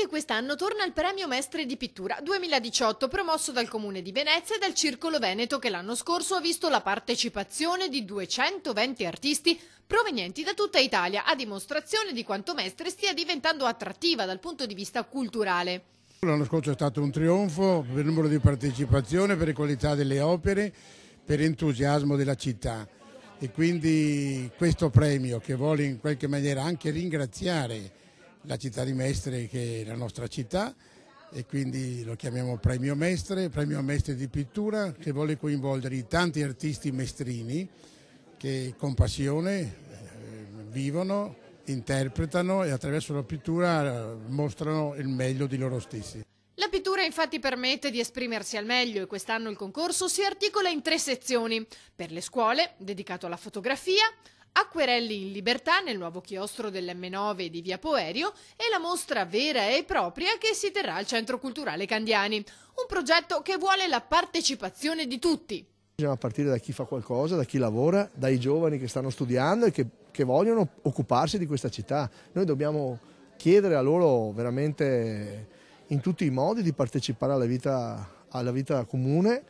Anche quest'anno torna il premio Mestre di Pittura 2018 promosso dal Comune di Venezia e dal Circolo Veneto che l'anno scorso ha visto la partecipazione di 220 artisti provenienti da tutta Italia a dimostrazione di quanto Mestre stia diventando attrattiva dal punto di vista culturale. L'anno scorso è stato un trionfo per il numero di partecipazione, per la qualità delle opere, per l'entusiasmo della città e quindi questo premio che vuole in qualche maniera anche ringraziare la città di Mestre che è la nostra città e quindi lo chiamiamo Premio Mestre, Premio Mestre di Pittura che vuole coinvolgere i tanti artisti mestrini che con passione eh, vivono, interpretano e attraverso la pittura eh, mostrano il meglio di loro stessi. La pittura infatti permette di esprimersi al meglio e quest'anno il concorso si articola in tre sezioni, per le scuole, dedicato alla fotografia, Acquerelli in libertà nel nuovo chiostro dell'M9 di Via Poerio è la mostra vera e propria che si terrà al Centro Culturale Candiani, un progetto che vuole la partecipazione di tutti. Bisogna partire da chi fa qualcosa, da chi lavora, dai giovani che stanno studiando e che, che vogliono occuparsi di questa città. Noi dobbiamo chiedere a loro veramente in tutti i modi di partecipare alla vita, alla vita comune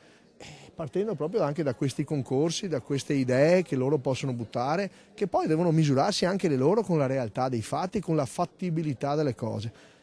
partendo proprio anche da questi concorsi, da queste idee che loro possono buttare, che poi devono misurarsi anche le loro con la realtà dei fatti, con la fattibilità delle cose.